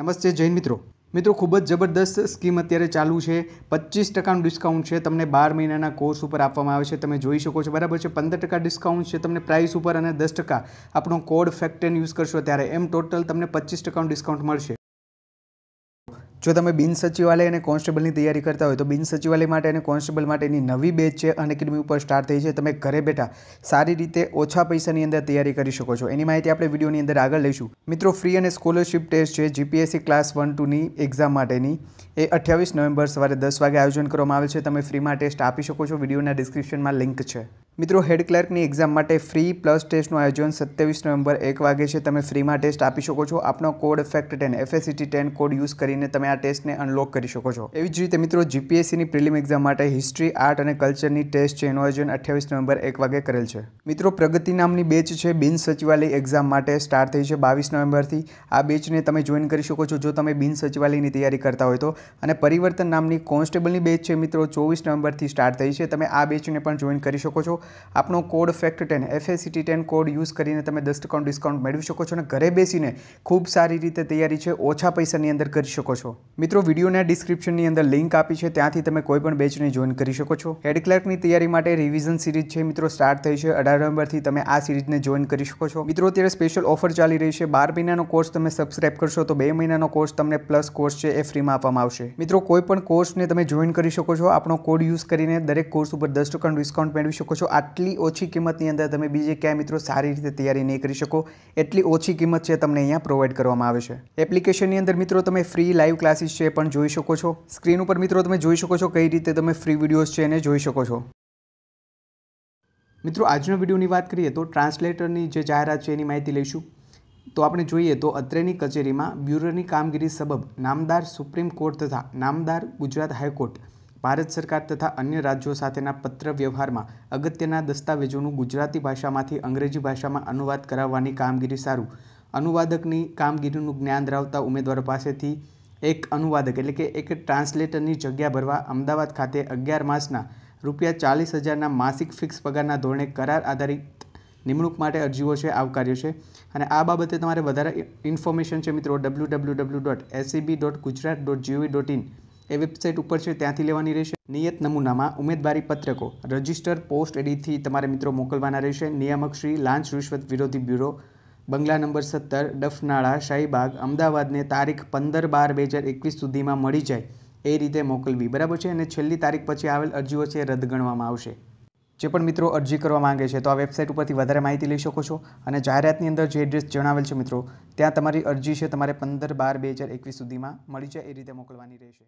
નમસ્તે જૈન મિત્રો મિત્રો ખૂબ જ જબરદસ્ત સ્કીમ અત્યારે ચાલુ છે પચીસ ટકાનું ડિસ્કાઉન્ટ છે તમને બાર મહિનાના કોર્સ ઉપર આપવામાં આવે છે તમે જોઈ શકો છો બરાબર છે પંદર ટકા ડિસ્કાઉન્ટ છે તમને પ્રાઇસ ઉપર અને દસ ટકા આપણો કોડ ફેક્ટેન યુઝ કરશો ત્યારે એમ ટોટલ તમને પચીસ ટકાનું ડિસ્કાઉન્ટ મળશે જો તમે બિન સચિવાલય અને કોન્સ્ટેબલની તૈયારી કરતા હોય તો બિન સચિવાલય માટે અને કોન્સ્ટેબલ માટેની નવી બેચ છે અને અનએકેડમી ઉપર સ્ટાર્ટ થઈ છે તમે ઘરે બેઠા સારી રીતે ઓછા પૈસાની અંદર તૈયારી કરી શકો છો એની માહિતી આપણે વિડીયોની અંદર આગળ લઈશું મિત્રો ફ્રી અને સ્કોલરશિપ ટેસ્ટ છે જીપીએસસી ક્લાસ વન ટુની એક્ઝામ માટેની એ અઠ્યાવીસ નવેમ્બર સવારે દસ વાગે આયોજન કરવામાં આવે છે તમે ફ્રીમાં ટેસ્ટ આપી શકો છો વિડીયોના ડિસ્ક્રિપ્શનમાં લિંક છે મિત્રો હેડ ક્લાર્કની એક્ઝામ માટે ફ્રી પ્લસ ટેસ્ટનું આયોજન સત્યાવીસ નવેમ્બર એક વાગે છે તમે ફ્રીમાં ટેસ્ટ આપી શકો છો આપનો code fact ten FACT ten code use કરીને તમે આ ટેસ્ટને અનલોક કરી શકો છો એવી જ રીતે મિત્રો જીપીએસસીની પ્રિલિમ એક્ઝામ માટે હિસ્ટ્રી આર્ટ અને કલ્ચરની ટેસ્ટ છે એનું આયોજન અઠ્યાવીસ નવેમ્બર એક વાગે કરેલ છે મિત્રો પ્રગતિ નામની બેચ છે બિન સચિવાલય એક્ઝામ માટે સ્ટાર્ટ થઈ છે બાવીસ નવેમ્બરથી આ બેચને તમે જોઈન કરી શકો છો જો તમે બિન સચિવાલયની તૈયારી કરતા હોય તો અને પરિવર્તન નામની કોન્સ્ટેબલની બેચ છે મિત્રો ચોવીસ નવેમ્બરથી સ્ટાર્ટ થઈ છે તમે આ બેચને પણ જોઈન કરી શકો છો આપણો code fact ten FACT ten code use કરીને તમે દસ ટકાનું ડિસ્કાઉન્ટ મેળવી શકો છો અને ઘરે બેસીને ખૂબ સારી રીતે તૈયારી છે ઓછા પૈસાની અંદર કરી શકો છો મિત્રો વિડીયોના ડિસ્ક્રિપ્શનની અંદર લિંક આપી છે ત્યાંથી તમે કોઈ પણ બેચને જોઈન કરી શકો છો હેડ ક્લાર્કની તૈયારી માટે રિવિઝન સિરીઝ છે મિત્રો સ્ટાર્ટ થઈ છે અઢાર નવેમ્બરથી તમે આ સિરીઝને જોઈન કરી શકો છો મિત્રો અત્યારે સ્પેશિયલ ઓફર ચાલી રહી છે બાર મહિનાનો કોર્સ તમે સબસ્ક્રાઇબ કરશો તો બે મહિનાનો કોર્સ તમને પ્લસ કોર્સ છે એ ફ્રીમાં આપવામાં આવશે મિત્રો કોઈ પણ કોર્સને તમે જોઈન કરી શકો છો આપણો કોડ યુઝ કરીને દરેક કોર્સ ઉપર દસ ટકાનું ડિસ્કાઉન્ટ મેળવી શકો છો આટલી ઓછી કિંમતની અંદર તમે બીજે ક્યાંય મિત્રો સારી રીતે તૈયારી નહીં કરી શકો એટલી ઓછી કિંમત છે તમને અહીંયા પ્રોવાઈડ કરવામાં આવે છે એપ્લિકેશનની અંદર મિત્રો તમે ફ્રી લાઈવ ક્લાસીસ છે પણ જોઈ શકો છો સ્ક્રીન ઉપર મિત્રો તમે જોઈ શકો છો કઈ રીતે તમે ફ્રી વિડીયોઝ છે એને જોઈ શકો છો મિત્રો આજનો વિડીયોની વાત કરીએ તો ટ્રાન્સલેટરની જે જાહેરાત છે એની માહિતી લઈશું તો આપણે જોઈએ તો અત્રેની કચેરીમાં બ્યુરોની કામગીરી સબબ નામદાર સુપ્રીમ કોર્ટ તથા નામદાર ગુજરાત હાઈકોર્ટ ભારત સરકાર તથા અન્ય રાજ્યો સાથેના પત્ર વ્યવહારમાં અગત્યના દસ્તાવેજોનું ગુજરાતી ભાષામાંથી અંગ્રેજી ભાષામાં અનુવાદ કરાવવાની કામગીરી સારું અનુવાદકની કામગીરીનું જ્ઞાન ધરાવતા ઉમેદવારો પાસેથી એક અનુવાદક એટલે કે એક ટ્રાન્સલેટરની જગ્યા ભરવા અમદાવાદ ખાતે અગિયાર માસના રૂપિયા ચાલીસ હજારના માસિક ફિક્સ પગારના ધોરણે કરાર આધારિત નિમણૂક માટે અરજીઓ છે આવકાર્યો છે અને આ બાબતે તમારે વધારે ઇન્ફોર્મેશન છે મિત્રો W W W dot ACB dot Gujarat dot GOV dot in એ વેબસાઇટ ઉપર છે ત્યાંથી લેવાની રહેશે નિયત નમૂનામાં ઉમેદવારી પત્રકો રજિસ્ટર પોસ્ટ એડીથી તમારે મિત્રો મોકલવાના રહેશે નિયામક શ્રી લાંચ રિશ્વત વિરોધી બ્યુરો બંગલા નંબર સત્તર ડફનાળા શાહીબાગ અમદાવાદને તારીખ પંદર બાર બે હજાર એકવીસ સુધીમાં મળી જાય એ રીતે મોકલવી બરાબર છે અને છેલ્લી તારીખ પછી આવેલ અરજીઓ છે રદ ગણવામાં આવશે જે પણ મિત્રો અરજી કરવા માંગે છે તો આ વેબસાઇટ ઉપરથી વધારે માહિતી લઈ શકો છો અને જાહેરાતની અંદર જે એડ્રેસ જણાવેલ છે મિત્રો ત્યાં તમારી અરજી છે તમારે પંદર બાર બે હજાર એકવીસ સુધીમાં મળી જાય એ રીતે મોકલવાની રહેશે